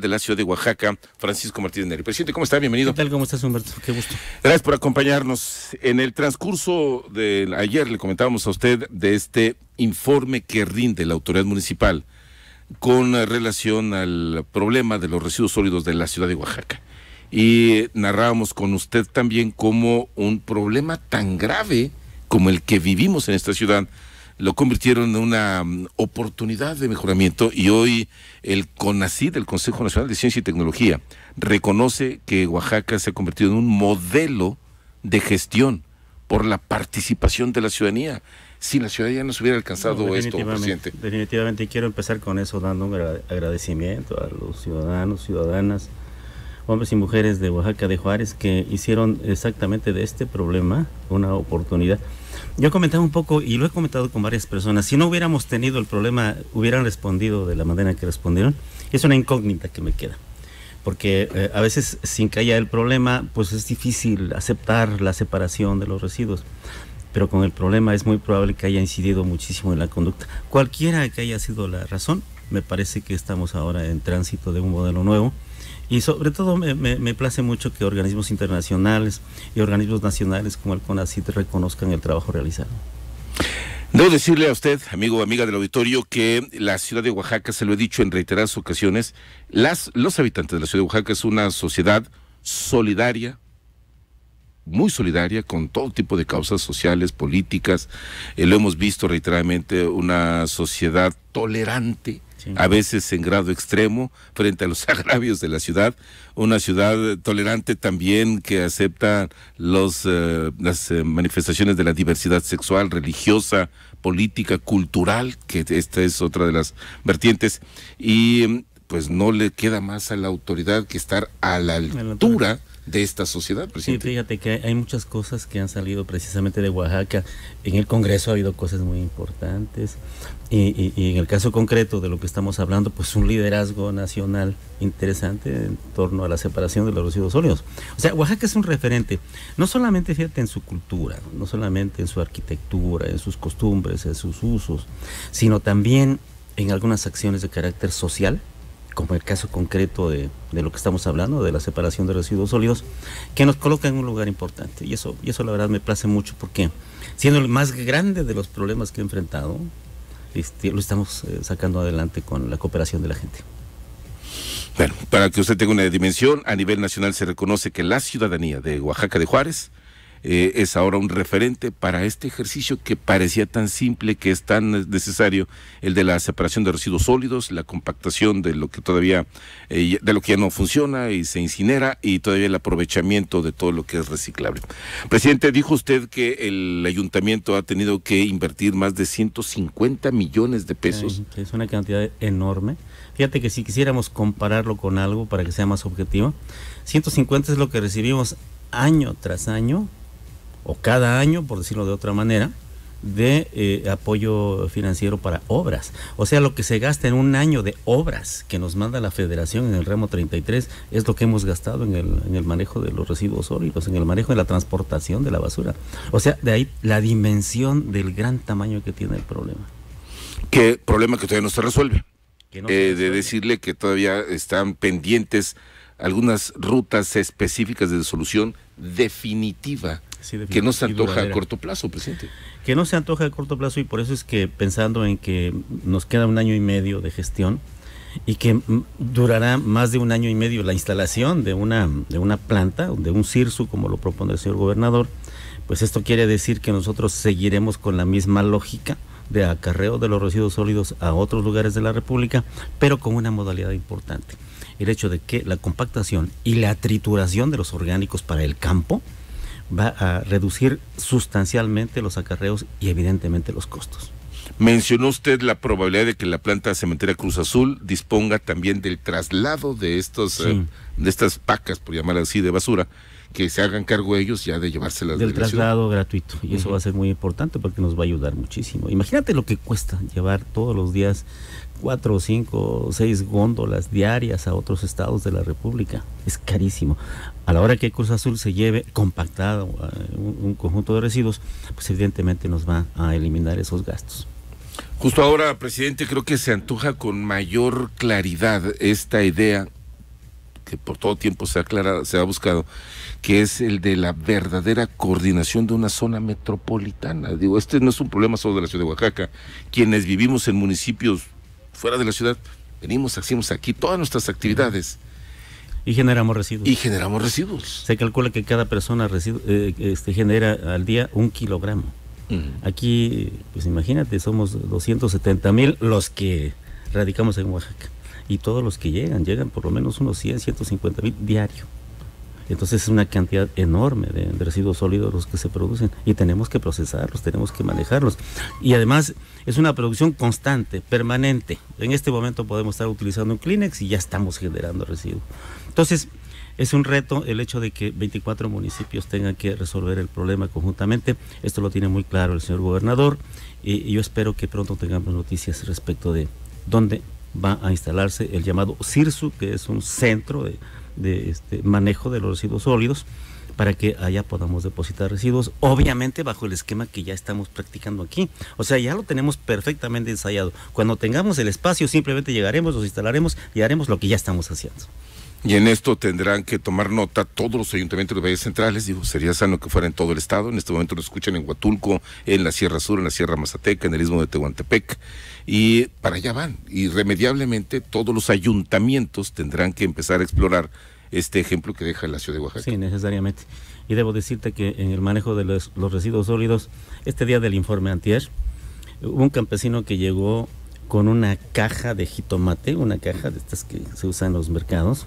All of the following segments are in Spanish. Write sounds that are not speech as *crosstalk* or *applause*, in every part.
de la ciudad de Oaxaca, Francisco Martínez Neri. Presidente, ¿cómo está? Bienvenido. tal? ¿Cómo estás, Humberto? Qué gusto. Gracias por acompañarnos. En el transcurso de ayer le comentábamos a usted de este informe que rinde la autoridad municipal con relación al problema de los residuos sólidos de la ciudad de Oaxaca. Y narrábamos con usted también cómo un problema tan grave como el que vivimos en esta ciudad lo convirtieron en una mm, oportunidad de mejoramiento y hoy el CONACID, el Consejo Nacional de Ciencia y Tecnología, reconoce que Oaxaca se ha convertido en un modelo de gestión por la participación de la ciudadanía. Si la ciudadanía no se hubiera alcanzado esto, presidente. Definitivamente quiero empezar con eso, dando un agradecimiento a los ciudadanos, ciudadanas, hombres y mujeres de Oaxaca de Juárez que hicieron exactamente de este problema una oportunidad. Yo comentaba un poco, y lo he comentado con varias personas, si no hubiéramos tenido el problema, hubieran respondido de la manera que respondieron. Es una incógnita que me queda, porque eh, a veces sin que haya el problema, pues es difícil aceptar la separación de los residuos pero con el problema es muy probable que haya incidido muchísimo en la conducta. Cualquiera que haya sido la razón, me parece que estamos ahora en tránsito de un modelo nuevo. Y sobre todo me, me, me, place mucho que organismos internacionales y organismos nacionales como el CONACIT reconozcan el trabajo realizado. Debo decirle a usted, amigo o amiga del auditorio, que la ciudad de Oaxaca, se lo he dicho en reiteradas ocasiones, las, los habitantes de la ciudad de Oaxaca es una sociedad solidaria, muy solidaria con todo tipo de causas sociales, políticas. Eh, lo hemos visto reiteradamente, una sociedad tolerante, a veces en grado extremo, frente a los *laughs* agravios de la ciudad, una ciudad tolerante también que acepta los, eh, las eh, manifestaciones de la diversidad sexual, religiosa, política, cultural, que esta es otra de las vertientes, y pues no le queda más a la autoridad que estar a la altura de esta sociedad, presidente. Sí, fíjate que hay muchas cosas que han salido precisamente de Oaxaca. En el Congreso ha habido cosas muy importantes. Y, en el caso concreto de lo que estamos hablando, pues un liderazgo nacional interesante en torno a la separación de los residuos sólidos. O sea, Oaxaca es un referente, no solamente, fíjate, en su cultura, no solamente en su arquitectura, en sus costumbres, en sus usos, sino también en algunas acciones de carácter social, como el caso concreto de, lo que estamos hablando, de la separación de residuos sólidos, que nos coloca en un lugar importante. Y eso, y eso la verdad me place mucho porque siendo el más grande de los problemas que he enfrentado, este, lo estamos eh, sacando adelante con la cooperación de la gente. Bueno, para que usted tenga una dimensión, a nivel nacional se reconoce que la ciudadanía de Oaxaca de Juárez eh, es ahora un referente para este ejercicio que parecía tan simple, que es tan necesario, el de la separación de residuos sólidos, la compactación de lo que todavía, eh, de lo que no funciona y se incinera y todavía el aprovechamiento de todo lo que es reciclable. Presidente, dijo usted que el ayuntamiento ha tenido que invertir más de 150 millones de pesos. Es una cantidad enorme. Fíjate que si quisiéramos compararlo con algo para que sea más objetivo, 150 es lo que recibimos año tras año o cada año, por decirlo de otra manera, de eh, apoyo financiero para obras. O sea, lo que se gasta en un año de obras que nos manda la federación en el Remo 33 es lo que hemos gastado en el, manejo de los residuos sólidos, en el manejo de la transportación de la basura. O sea, de ahí la dimensión del gran tamaño que tiene el problema. ¿Qué problema que todavía no se resuelve? Eh, de decirle que todavía están pendientes algunas rutas específicas de solución definitiva que no se antoja a corto plazo, presidente. Que no se antoja a corto plazo y por eso es que pensando en que nos queda un año y medio de gestión y que mm, durará más de un año y medio la instalación de una, de una planta, de un CIRSU, como lo propone el señor gobernador, pues esto quiere decir que nosotros seguiremos con la misma lógica de acarreo de los residuos sólidos a otros lugares de la República, pero con una modalidad importante. El hecho de que la compactación y la trituración de los orgánicos para el campo, va a reducir sustancialmente los acarreos y evidentemente los costos. Mencionó usted la probabilidad de que la planta cementera Cruz Azul disponga también del traslado de estos eh, de estas pacas, por llamar así, de basura, que se hagan cargo ellos ya de llevárselas del traslado gratuito y eso va a ser muy importante porque nos va a ayudar muchísimo. Imagínate lo que cuesta llevar todos los días cuatro, cinco, seis góndolas diarias a otros estados de la República. Es carísimo. A la hora que Cruz Azul se lleve compactado eh, un, conjunto de residuos, pues evidentemente nos va a eliminar esos gastos. Justo ahora, presidente, creo que se antoja con mayor claridad esta idea que por todo tiempo se, ha aclarado, se ha buscado, que es el de la verdadera coordinación de una zona metropolitana. Digo, este no es un problema solo de la ciudad de Oaxaca. Quienes vivimos en municipios fuera de la ciudad, venimos, hacemos aquí todas nuestras actividades. Y generamos residuos. Y generamos residuos. Se calcula que cada persona eh, este, genera al día un kilogramo. Mm. Aquí, pues imagínate, somos 270 mil los que radicamos en Oaxaca. Y todos los que llegan, llegan por lo menos unos 100, 150 mil diario. Entonces es una cantidad enorme de, residuos sólidos los que se producen y tenemos que procesarlos, tenemos que manejarlos. Y además es una producción constante, permanente. En este momento podemos estar utilizando un Kleenex y ya estamos generando residuos. Entonces es un reto el hecho de que 24 municipios tengan que resolver el problema conjuntamente. Esto lo tiene muy claro el señor gobernador y, y yo espero que pronto tengamos noticias respecto de dónde va a instalarse el llamado CIRSU, que es un centro de de este manejo de los residuos sólidos para que allá podamos depositar residuos, obviamente bajo el esquema que ya estamos practicando aquí. O sea, ya lo tenemos perfectamente ensayado. Cuando tengamos el espacio, simplemente llegaremos, los instalaremos y haremos lo que ya estamos haciendo. Y en esto tendrán que tomar nota todos los ayuntamientos de valles centrales. Digo, sería sano que fuera en todo el estado. En este momento lo escuchan en Huatulco, en la Sierra Sur, en la Sierra Mazateca, en el istmo de Tehuantepec. Y para allá van. Irremediablemente todos los ayuntamientos tendrán que empezar a explorar este ejemplo que deja la ciudad de Oaxaca. Sí, necesariamente. Y debo decirte que en el manejo de los, residuos sólidos, este día del informe antier, hubo un campesino que llegó con una caja de jitomate, una caja de estas que se usan en los mercados,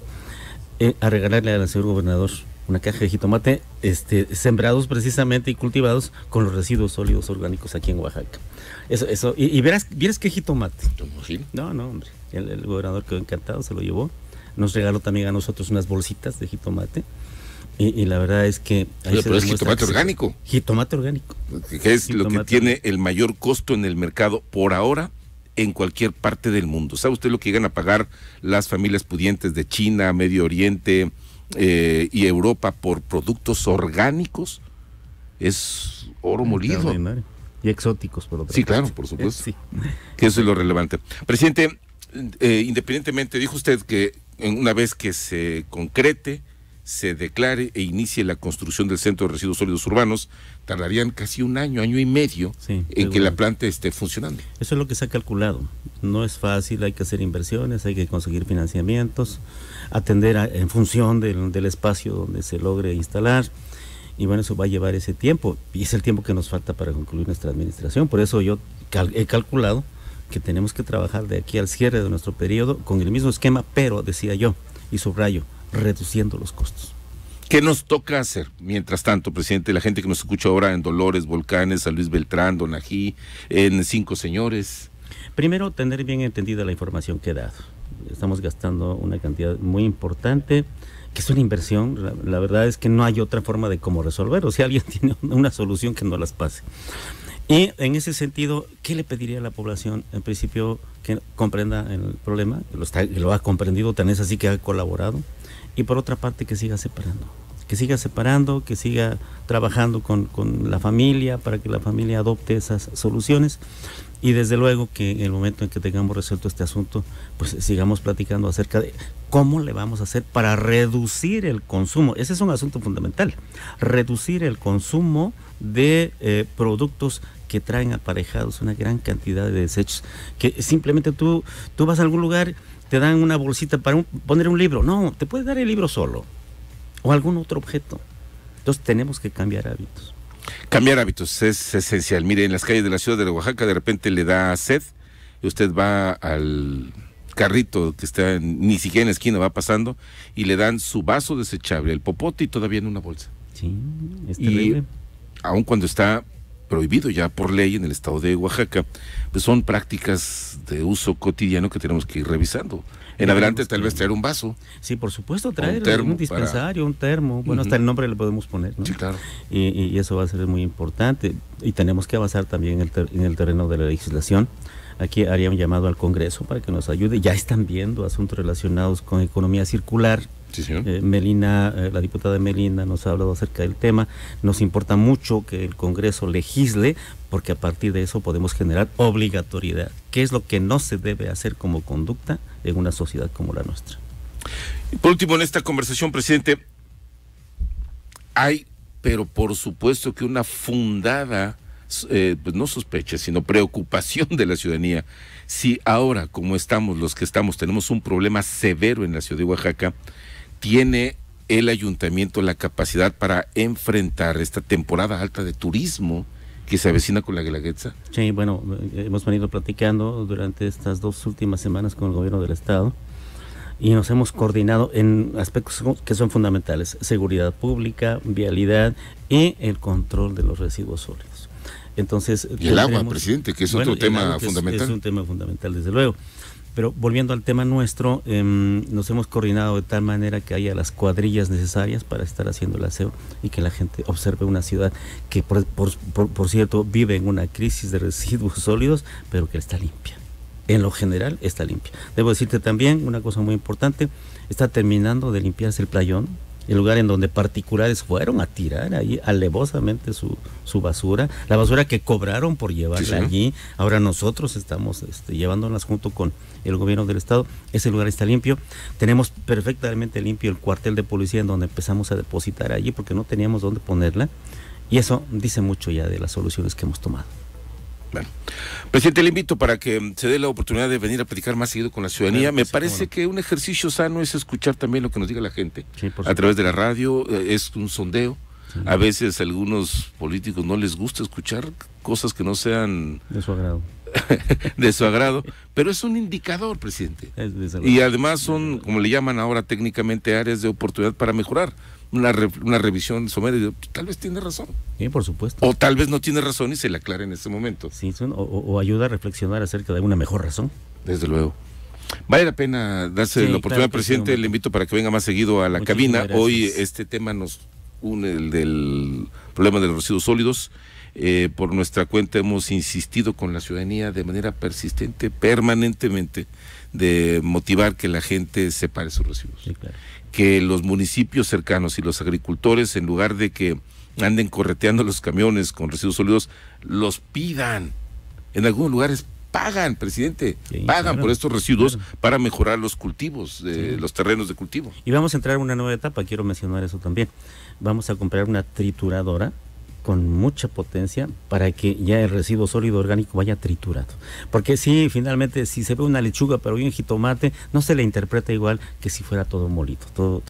eh, a regalarle al señor gobernador una caja de jitomate, este, sembrados precisamente y cultivados con los residuos sólidos orgánicos aquí en Oaxaca. Eso, eso, y, verás, vieras qué jitomate. No, no, hombre. El, gobernador quedó encantado, se lo llevó. Nos regaló también a nosotros unas bolsitas de jitomate. Y, la verdad es que. pero es jitomate orgánico. Jitomate orgánico. Que es lo que tiene el mayor costo en el mercado por ahora en cualquier parte del mundo. ¿Sabe usted lo que llegan a pagar las familias pudientes de China, Medio Oriente eh, y Europa por productos orgánicos? Es oro molido. Y exóticos, por Sí, claro, por supuesto. Que eso es lo relevante. Presidente, eh, independientemente, dijo usted que una vez que se concrete, se declare e inicie la construcción del Centro de Residuos Sólidos Urbanos, tardarían casi un año, año y medio en que la planta esté funcionando. Eso es lo que se ha calculado. No es fácil, hay que hacer inversiones, hay que conseguir financiamientos, atender en función del, espacio donde se logre instalar. Y bueno, eso va a llevar ese tiempo. Y es el tiempo que nos falta para concluir nuestra administración. Por eso yo he calculado que tenemos que trabajar de aquí al cierre de nuestro periodo con el mismo esquema, pero decía yo, y subrayo, reduciendo los costos. ¿Qué nos toca hacer? Mientras tanto, presidente, la gente que nos escucha ahora en Dolores, Volcanes, a Luis Beltrán, Donají, en Cinco Señores. Primero, tener bien entendida la información que he dado. Estamos gastando una cantidad muy importante que es una inversión, la, verdad es que no hay otra forma de cómo resolverlo, si alguien *laughs* tiene una solución que no las pase. Y en ese sentido, ¿qué le pediría a la población en principio que comprenda el problema? Que lo, ha comprendido, tan es así que ha colaborado. Y por otra parte, que siga separando. Que siga separando, que siga trabajando con, la familia para que la familia adopte esas soluciones. Y desde luego que en el momento en que tengamos resuelto este asunto, pues sigamos platicando acerca de cómo le vamos a hacer para reducir el consumo. Ese es un asunto fundamental. Reducir el consumo de eh, productos que traen aparejados una gran cantidad de desechos, que simplemente tú, tú vas a algún lugar, te dan una bolsita para poner un libro, no, te puedes dar el libro solo o algún otro objeto. Entonces tenemos que cambiar hábitos. Cambiar hábitos es esencial. Mire, en las calles de la ciudad de Oaxaca de repente le da sed y usted va al carrito que está ni siquiera en la esquina, va pasando y le dan su vaso desechable, el popote y todavía en una bolsa. Sí, es terrible. aún cuando está prohibido ya por ley en el estado de Oaxaca, pues son prácticas de uso cotidiano que tenemos que ir revisando. En adelante tal vez traer un vaso. Sí, por supuesto, traer un, dispensario, un termo. Bueno, hasta el nombre le podemos poner. Sí, claro. Y, eso va a ser muy importante. Y tenemos que avanzar también en el, en el terreno de la legislación aquí haría un llamado al Congreso para que nos ayude. Ya están viendo asuntos relacionados con economía circular, eh, Melina, eh, la diputada Melina nos ha hablado acerca del tema. Nos importa mucho que el Congreso legisle porque a partir de eso podemos generar obligatoriedad, ¿Qué es lo que no se debe hacer como conducta en una sociedad como la nuestra. por último, en esta conversación, presidente, hay, pero por supuesto que una fundada, eh, pues no sospecha, sino preocupación de la ciudadanía. Si ahora, como estamos los que estamos, tenemos un problema severo en la ciudad de Oaxaca, tiene el ayuntamiento la capacidad para enfrentar esta temporada alta de turismo que se avecina con la Guelaguetza? Sí, bueno, eh, hemos venido platicando durante estas dos últimas semanas con el gobierno del estado y nos hemos coordinado en aspectos que son fundamentales, seguridad pública, vialidad y el control de los residuos sólidos. Entonces, y el agua, presidente, que es otro tema fundamental. es un tema fundamental, desde luego. Pero volviendo al tema nuestro, em, nos hemos coordinado de tal manera que haya las cuadrillas necesarias para estar haciendo el aseo y que la gente observe una ciudad que, por, por cierto, vive en una crisis de residuos *laughs* sólidos, pero que está limpia. En lo general está limpia. Debo decirte también una cosa muy importante, está terminando de limpiarse el playón, el lugar en donde particulares fueron a tirar ahí alevosamente su, su basura, la basura que cobraron por llevarla allí. Ahora nosotros estamos este, llevándolas junto con el gobierno del estado. Ese lugar está limpio. Tenemos perfectamente limpio el cuartel de policía en donde empezamos a depositar allí porque no teníamos dónde ponerla. Y eso dice mucho ya de las soluciones que hemos tomado. Presidente, le invito para que mm, se dé la oportunidad de venir a platicar más seguido con la ciudadanía. Me parece que un ejercicio sano es escuchar también lo que nos diga la gente a través de la radio, eh, es un sondeo. A veces a algunos políticos no les gusta escuchar cosas que no sean de su agrado *laughs* de su agrado, pero es un indicador, presidente. Y además son, como le llaman ahora técnicamente, áreas de oportunidad para mejorar. Una, re, una revisión somera tal vez tiene razón. Sí, por supuesto. O tal vez no tiene razón y se le aclara en este momento. Sí, o, ayuda a reflexionar acerca de una mejor razón. Desde luego. Vale la pena darse la oportunidad, presidente. le invito para que venga más seguido a la cabina. Hoy este tema nos une el del problema de los residuos sólidos eh, por nuestra cuenta hemos insistido con la ciudadanía de manera persistente, permanentemente, de motivar que la gente separe sus residuos. Que los municipios cercanos y los agricultores, en lugar de que anden correteando los camiones con residuos sólidos, los pidan. En algunos lugares pagan, presidente, pagan por estos residuos para mejorar los cultivos, los terrenos de cultivo. Y vamos a entrar a una nueva etapa, quiero mencionar eso también. Vamos a comprar una trituradora con mucha potencia para que ya el residuo sólido orgánico vaya triturado. Porque si finalmente, si se ve una lechuga pero bien jitomate, no se le interpreta igual que si fuera todo molito,